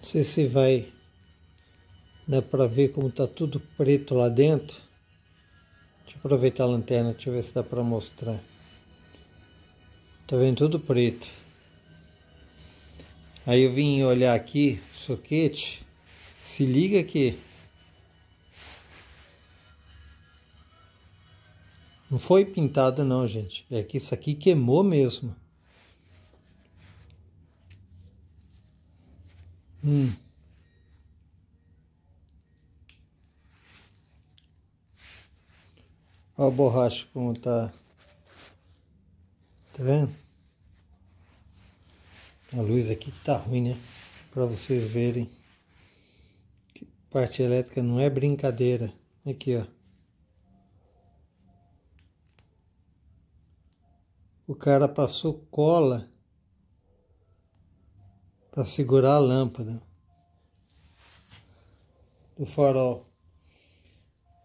Não sei se vai dá para ver como tá tudo preto lá dentro. Deixa eu aproveitar a lanterna, deixa eu ver se dá para mostrar. Tá vendo tudo preto. Aí eu vim olhar aqui o soquete. Se liga aqui. Não foi pintado não, gente. É que isso aqui queimou mesmo. Hum. Olha a borracha como tá. Tá vendo? A luz aqui tá ruim, né? Para vocês verem. Que parte elétrica não é brincadeira. Aqui, ó. O cara passou cola para segurar a lâmpada do farol.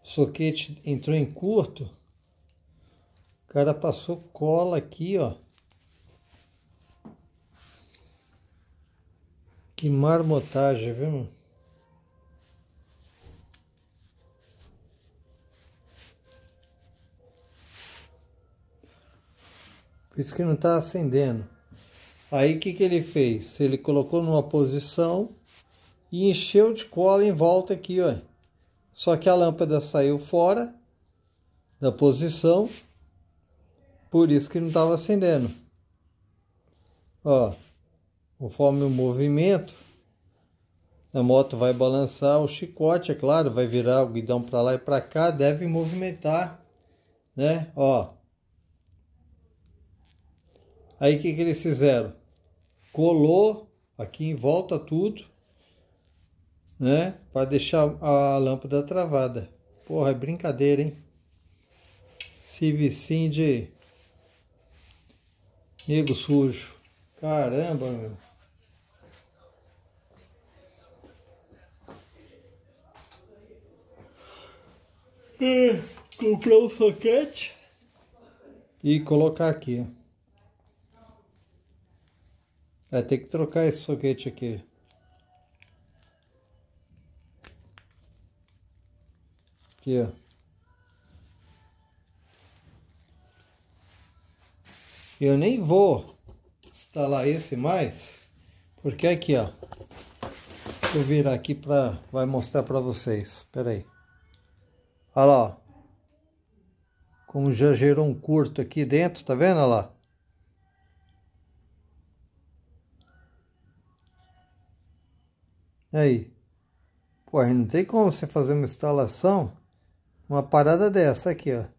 O soquete entrou em curto. O cara passou cola aqui, ó. Que marmotagem, viu, mano? Por isso que não está acendendo. Aí o que, que ele fez? Ele colocou numa posição e encheu de cola em volta aqui, ó. Só que a lâmpada saiu fora da posição, por isso que não estava acendendo. Ó, conforme o movimento, a moto vai balançar o chicote, é claro, vai virar o guidão para lá e para cá, deve movimentar, né? Ó, Aí o que, que eles fizeram? Colou aqui em volta tudo, né? Para deixar a lâmpada travada. Porra, é brincadeira, hein? Esse vicinho de nego sujo. Caramba, meu. É, comprar um soquete e colocar aqui. Vai é, ter que trocar esse soquete aqui. Aqui, ó. Eu nem vou instalar esse mais, porque aqui, ó. Deixa eu virar aqui para vai mostrar para vocês. Pera aí. Olha lá, ó. Como já gerou um curto aqui dentro, tá vendo? Olha lá. Aí. Pô, não tem como você fazer uma instalação, uma parada dessa aqui, ó.